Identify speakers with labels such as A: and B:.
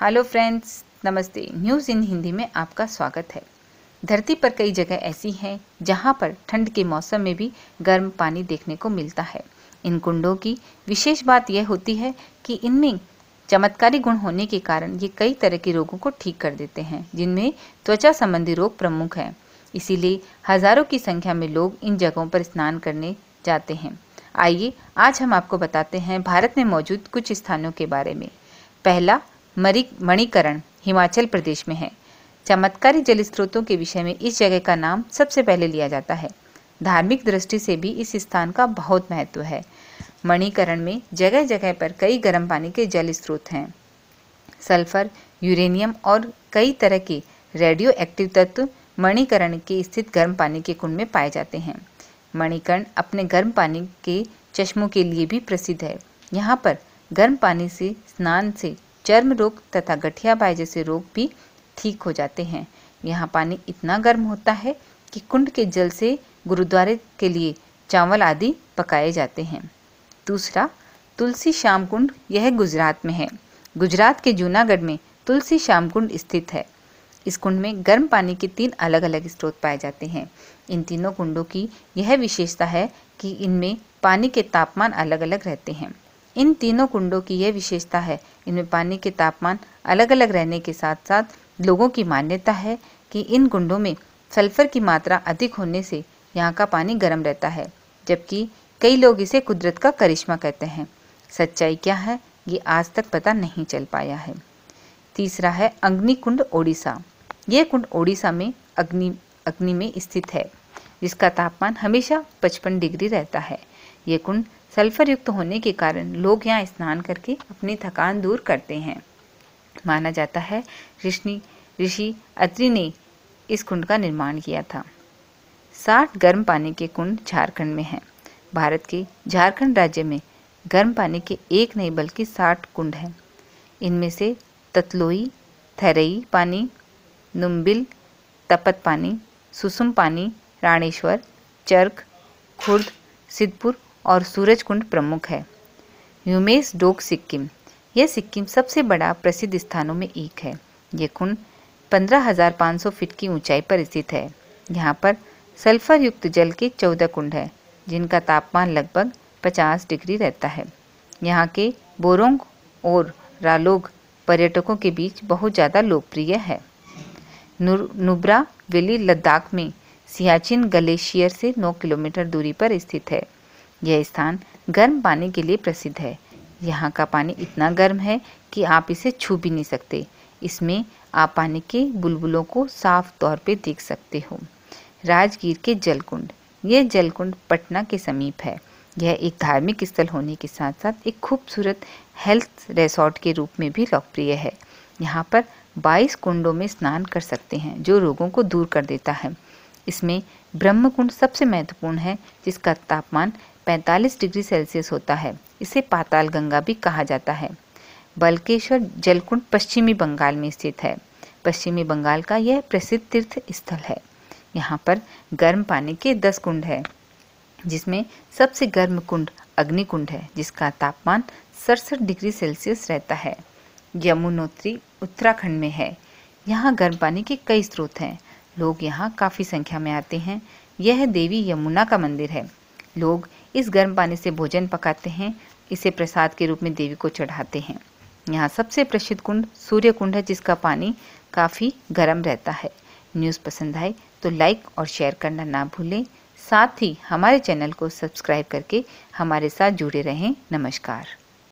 A: hello friends नमस्ते news in Hindi में आपका स्वागत है धरती पर कई जगह ऐसी हैं जहां पर ठंड के मौसम में भी गर्म पानी देखने को मिलता है इन कुंडों की विशेष बात यह होती है कि इनमें चमत्कारी गुण होने के कारण ये कई तरह के रोगों को ठीक कर देते हैं जिनमें त्वचा संबंधी रोग प्रमुख हैं इसीलिए हज़ारों की संख्या में लोग इन जगहों पर स्नान करने जाते हैं आइए आज हम आपको बताते हैं भारत में मौजूद कुछ स्थानों के बारे में पहला मरिक मणिकरण हिमाचल प्रदेश में है चमत्कारी जल स्रोतों के विषय में इस जगह का नाम सबसे पहले लिया जाता है धार्मिक दृष्टि से भी इस स्थान का बहुत महत्व है मणिकरण में जगह जगह पर कई गर्म पानी के जल स्रोत हैं सल्फर यूरेनियम और कई तरह के रेडियो एक्टिव तत्व मणिकरण के स्थित गर्म पानी के कुंड में पाए जाते हैं मणिकर्ण अपने गर्म पानी के चश्मों के लिए भी प्रसिद्ध है यहाँ पर गर्म पानी से स्नान से चर्म रोग तथा गठिया बाय जैसे रोग भी ठीक हो जाते हैं यहाँ पानी इतना गर्म होता है कि कुंड के जल से गुरुद्वारे के लिए चावल आदि पकाए जाते हैं दूसरा तुलसी श्याम कुंड यह गुजरात में है गुजरात के जूनागढ़ में तुलसी श्याम कुंड स्थित है इस कुंड में गर्म पानी के तीन अलग अलग स्रोत पाए जाते हैं इन तीनों कुंडों की यह विशेषता है कि इनमें पानी के तापमान अलग अलग रहते हैं इन तीनों कुंडों की यह विशेषता है इनमें पानी के तापमान अलग अलग रहने के साथ साथ लोगों की मान्यता है कि इन कुंडों में सल्फर की मात्रा अधिक होने से यहाँ का पानी गर्म रहता है जबकि कई लोग इसे कुदरत का करिश्मा कहते हैं सच्चाई क्या है ये आज तक पता नहीं चल पाया है तीसरा है अग्नि कुंड ओडिशा यह कुंड ओडिशा में अग्नि अग्नि में स्थित है जिसका तापमान हमेशा 55 डिग्री रहता है ये कुंड सल्फर युक्त होने के कारण लोग यहाँ स्नान करके अपनी थकान दूर करते हैं माना जाता है ऋषि ऋषि अत्रि ने इस कुंड का निर्माण किया था साठ गर्म पानी के कुंड झारखंड में हैं भारत के झारखंड राज्य में गर्म पानी के एक नहीं बल्कि साठ कुंड हैं इनमें से ततलोई थरई पानी नुम्बिल तपत पानी सुसुम पानी राणेश्वर चर्क खुर्द सिद्धपुर और सूरज कुंड प्रमुख है ह्यूमेस डोक सिक्किम यह सिक्किम सबसे बड़ा प्रसिद्ध स्थानों में एक है यह कुंड 15,500 फीट की ऊंचाई पर स्थित है यहाँ पर सल्फर युक्त जल के चौदह कुंड हैं जिनका तापमान लगभग 50 डिग्री रहता है यहाँ के बोरोंग और रालोग पर्यटकों के बीच बहुत ज़्यादा लोकप्रिय है नुब्रा वैली लद्दाख में सियाचिन ग्लेशियर से 9 किलोमीटर दूरी पर स्थित है यह स्थान गर्म पानी के लिए प्रसिद्ध है यहाँ का पानी इतना गर्म है कि आप इसे छू भी नहीं सकते इसमें आप पानी के बुलबुलों को साफ तौर पर देख सकते हो राजगीर के जलकुंड यह जलकुंड पटना के समीप है यह एक धार्मिक स्थल होने के साथ साथ एक खूबसूरत हेल्थ रिसोर्ट के रूप में भी लोकप्रिय है यहाँ पर 22 कुंडों में स्नान कर सकते हैं जो रोगों को दूर कर देता है इसमें ब्रह्म कुंड सबसे महत्वपूर्ण है जिसका तापमान 45 डिग्री सेल्सियस होता है इसे पाताल गंगा भी कहा जाता है बल्केश्वर जलकुंड पश्चिमी बंगाल में स्थित है पश्चिमी बंगाल का यह प्रसिद्ध तीर्थ स्थल है यहाँ पर गर्म पानी के दस कुंड है जिसमें सबसे गर्म कुंड अग्निकुंड है जिसका तापमान सड़सठ डिग्री सेल्सियस रहता है यमुनोत्री उत्तराखंड में है यहाँ गर्म पानी के कई स्रोत हैं लोग यहाँ काफ़ी संख्या में आते हैं यह देवी यमुना का मंदिर है लोग इस गर्म पानी से भोजन पकाते हैं इसे प्रसाद के रूप में देवी को चढ़ाते हैं यहाँ सबसे प्रसिद्ध कुंड सूर्य कुंड है जिसका पानी काफ़ी गर्म रहता है न्यूज़ पसंद आए तो लाइक और शेयर करना ना भूलें साथ ही हमारे चैनल को सब्सक्राइब करके हमारे साथ जुड़े रहें नमस्कार